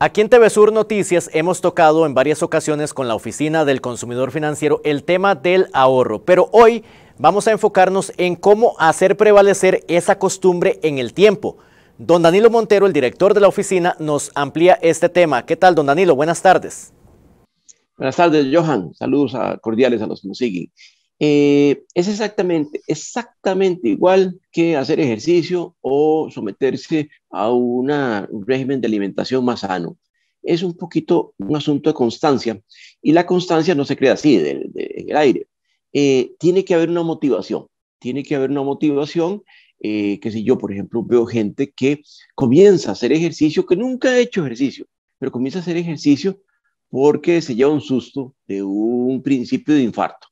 Aquí en Sur Noticias hemos tocado en varias ocasiones con la Oficina del Consumidor Financiero el tema del ahorro, pero hoy vamos a enfocarnos en cómo hacer prevalecer esa costumbre en el tiempo. Don Danilo Montero, el director de la oficina, nos amplía este tema. ¿Qué tal, don Danilo? Buenas tardes. Buenas tardes, Johan. Saludos cordiales a los que nos siguen. Eh, es exactamente, exactamente igual que hacer ejercicio o someterse a un régimen de alimentación más sano. Es un poquito un asunto de constancia y la constancia no se crea así, de, en el aire. Eh, tiene que haber una motivación, tiene que haber una motivación eh, que si yo, por ejemplo, veo gente que comienza a hacer ejercicio, que nunca ha hecho ejercicio, pero comienza a hacer ejercicio porque se lleva un susto de un principio de infarto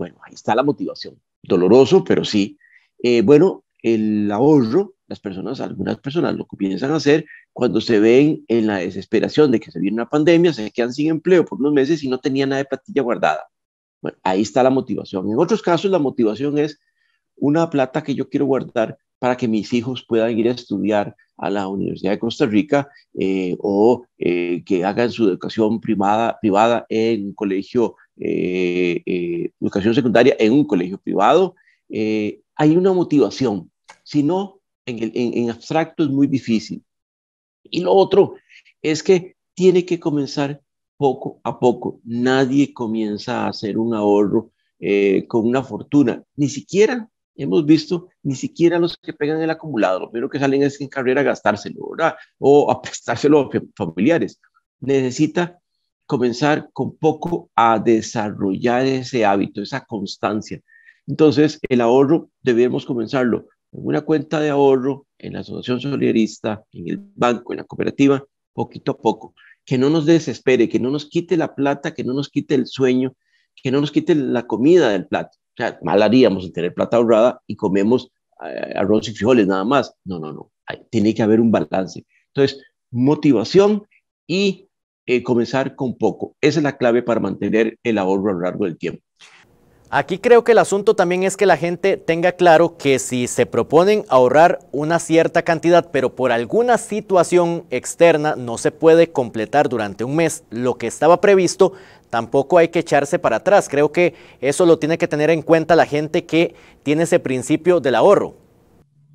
bueno, ahí está la motivación. Doloroso, pero sí. Eh, bueno, el ahorro, las personas, algunas personas lo comienzan a hacer cuando se ven en la desesperación de que se viene una pandemia, se quedan sin empleo por unos meses y no tenían nada de platilla guardada. Bueno, ahí está la motivación. En otros casos, la motivación es una plata que yo quiero guardar para que mis hijos puedan ir a estudiar a la Universidad de Costa Rica eh, o eh, que hagan su educación primada, privada en un colegio, eh, educación secundaria en un colegio privado. hay una motivación, si no, en, el, abstracto es muy difícil. Y lo otro es que tiene que comenzar poco a poco. Nadie comienza a hacer un ahorro con una fortuna, ni siquiera hemos visto ni siquiera los que pegan el acumulado, lo primero que salen es en carrera a gastárselo, ¿verdad? O a prestárselo a familiares. Necesita comenzar con poco a desarrollar ese hábito, esa constancia. Entonces, el ahorro debemos comenzarlo en una cuenta de ahorro, en la asociación solidarista, en el banco, en la cooperativa, poquito a poco. Que no nos desespere, que no nos quite la plata, que no nos quite el sueño, que no nos quite la comida del plato mal haríamos en tener plata ahorrada y comemos eh, arroz y frijoles nada más. No, no, no. tiene que haber un balance. Entonces, motivación y eh, comenzar con poco. Esa es la clave para mantener el ahorro a lo largo del tiempo. Aquí creo que el asunto también es que la gente tenga claro que si se proponen ahorrar una cierta cantidad, pero por alguna situación externa no se puede completar durante un mes lo que estaba previsto, tampoco hay que echarse para atrás. Creo que eso lo tiene que tener en cuenta la gente que tiene ese principio del ahorro.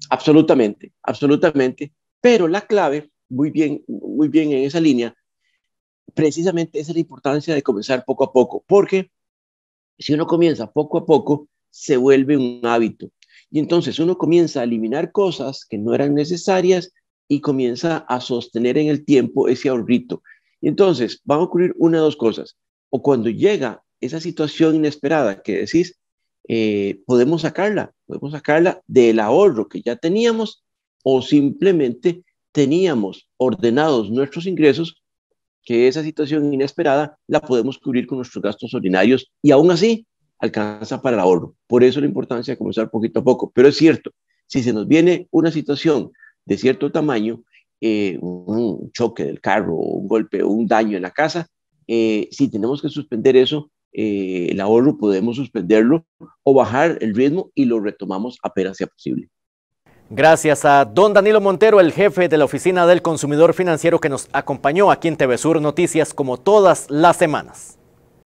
Absolutamente, absolutamente. Pero la clave, muy bien, muy bien en esa línea, precisamente es la importancia de comenzar poco a poco, porque si uno comienza poco a poco, se vuelve un hábito. Y entonces uno comienza a eliminar cosas que no eran necesarias y comienza a sostener en el tiempo ese ahorrito. Y entonces van a ocurrir una o dos cosas. O cuando llega esa situación inesperada que decís, eh, podemos sacarla, podemos sacarla del ahorro que ya teníamos o simplemente teníamos ordenados nuestros ingresos que esa situación inesperada la podemos cubrir con nuestros gastos ordinarios y aún así alcanza para el ahorro. Por eso la importancia de comenzar poquito a poco. Pero es cierto, si se nos viene una situación de cierto tamaño, eh, un choque del carro, un golpe o un daño en la casa, eh, si tenemos que suspender eso, eh, el ahorro podemos suspenderlo o bajar el ritmo y lo retomamos apenas sea posible. Gracias a don Danilo Montero, el jefe de la Oficina del Consumidor Financiero que nos acompañó aquí en TV Sur Noticias como todas las semanas.